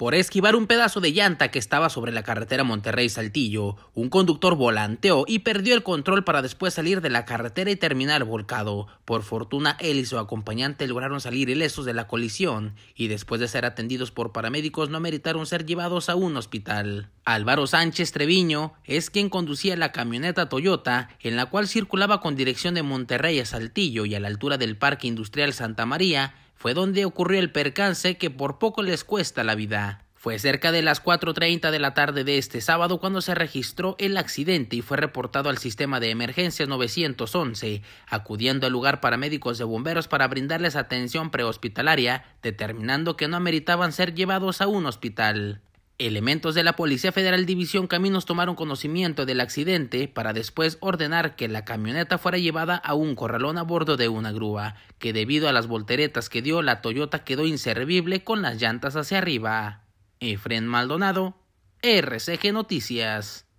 Por esquivar un pedazo de llanta que estaba sobre la carretera Monterrey-Saltillo, un conductor volanteó y perdió el control para después salir de la carretera y terminar volcado. Por fortuna, él y su acompañante lograron salir ilesos de la colisión y después de ser atendidos por paramédicos no meritaron ser llevados a un hospital. Álvaro Sánchez Treviño es quien conducía la camioneta Toyota, en la cual circulaba con dirección de Monterrey a Saltillo y a la altura del Parque Industrial Santa María, fue donde ocurrió el percance que por poco les cuesta la vida. Fue cerca de las 4.30 de la tarde de este sábado cuando se registró el accidente y fue reportado al sistema de emergencia 911, acudiendo al lugar para médicos de bomberos para brindarles atención prehospitalaria, determinando que no ameritaban ser llevados a un hospital. Elementos de la Policía Federal División Caminos tomaron conocimiento del accidente para después ordenar que la camioneta fuera llevada a un corralón a bordo de una grúa, que debido a las volteretas que dio la Toyota quedó inservible con las llantas hacia arriba. Efren Maldonado, RCG Noticias.